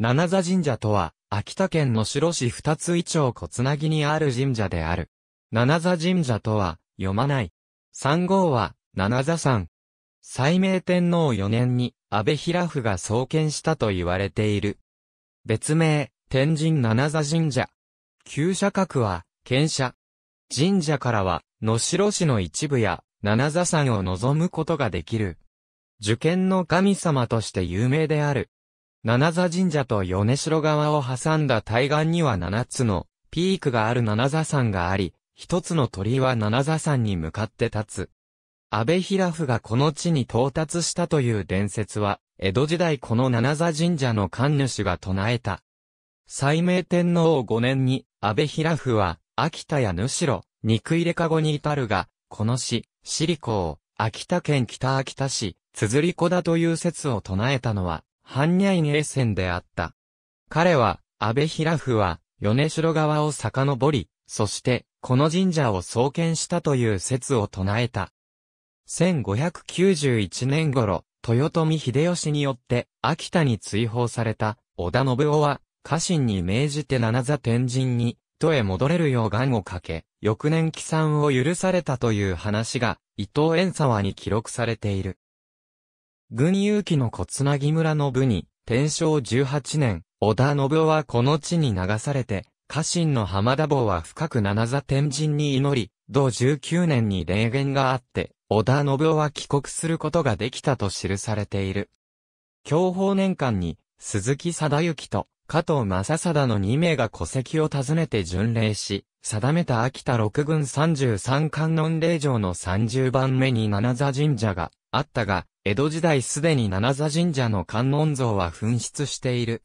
七座神社とは、秋田県の城市二つ以上小つなぎにある神社である。七座神社とは、読まない。三号は、七座山。西明天皇4年に、安倍平夫が創建したと言われている。別名、天神七座神社。旧社格は、県社。神社からは、野城市の一部や、七座山を望むことができる。受験の神様として有名である。七座神社と米城川を挟んだ対岸には七つのピークがある七座山があり、一つの鳥居は七座山に向かって立つ。安倍平夫がこの地に到達したという伝説は、江戸時代この七座神社の神主が唱えた。斉明天皇5年に、安倍平夫は、秋田やぬしろ、肉入れかごに至るが、この市、シリコを、秋田県北秋田市、綴り子だという説を唱えたのは、般若院栄であった。彼は、安倍平夫は、米城川を遡り、そして、この神社を創建したという説を唱えた。1591年頃、豊臣秀吉によって、秋田に追放された、織田信夫は、家臣に命じて七座天神に、都へ戻れるよう願をかけ、翌年帰参を許されたという話が、伊藤園沢に記録されている。軍有機の小つなぎ村の部に、天正18年、織田信夫はこの地に流されて、家臣の浜田坊は深く七座天神に祈り、同19年に霊言があって、織田信夫は帰国することができたと記されている。享保年間に、鈴木貞之と加藤正貞の2名が戸籍を訪ねて巡礼し、定めた秋田六軍33観音霊場の30番目に七座神社があったが、江戸時代すでに七座神社の観音像は紛失している。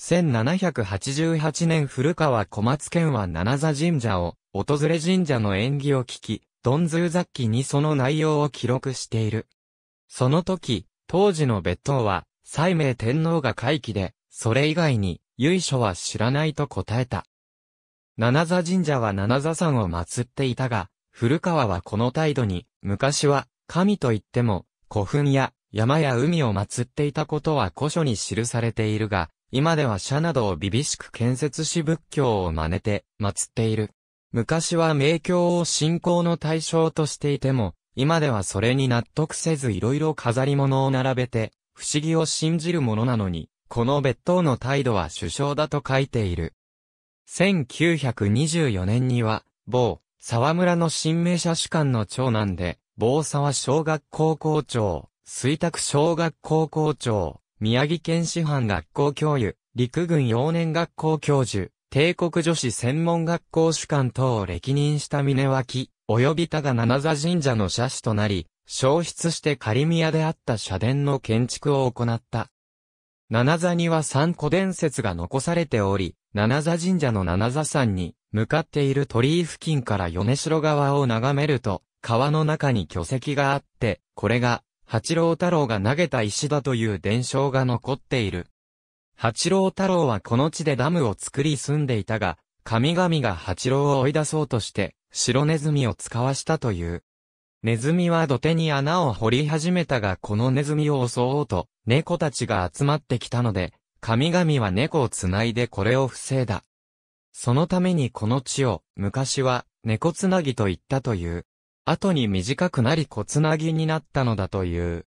1788年古川小松健は七座神社を、訪れ神社の縁起を聞き、ドンズー雑記にその内容を記録している。その時、当時の別当は、西明天皇が会期で、それ以外に、由緒は知らないと答えた。七座神社は七座山を祀っていたが、古川はこの態度に、昔は、神と言っても、古墳や山や海を祀っていたことは古書に記されているが、今では社などを厳しく建設し仏教を真似て祀っている。昔は名教を信仰の対象としていても、今ではそれに納得せず色々飾り物を並べて、不思議を信じるものなのに、この別当の態度は首相だと書いている。1924年には、某、沢村の新名社主官の長男で、坊沢小学校校長、水卓小学校校長、宮城県師範学校教諭、陸軍幼年学校教授、帝国女子専門学校主管等を歴任した峰脇、及びただ七座神社の社主となり、消失して仮宮であった社殿の建築を行った。七座には三古伝説が残されており、七座神社の七座山に向かっている鳥居付近から米城川を眺めると、川の中に巨石があって、これが、八郎太郎が投げた石だという伝承が残っている。八郎太郎はこの地でダムを作り住んでいたが、神々が八郎を追い出そうとして、白ネズミを使わしたという。ネズミは土手に穴を掘り始めたがこのネズミを襲おうと、猫たちが集まってきたので、神々は猫を繋いでこれを防いだ。そのためにこの地を、昔は、猫つなぎと言ったという。後に短くなり小つなぎになったのだという。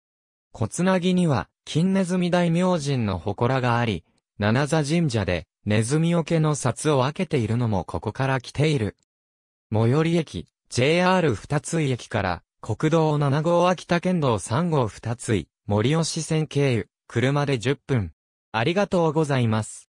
小つなぎには、金ネズミ大明神の祠があり、七座神社で、ネズミ桶の札を分けているのもここから来ている。最寄り駅、JR 二つ井駅から、国道7号秋田県道3号二つ井、森吉線経由、車で10分。ありがとうございます。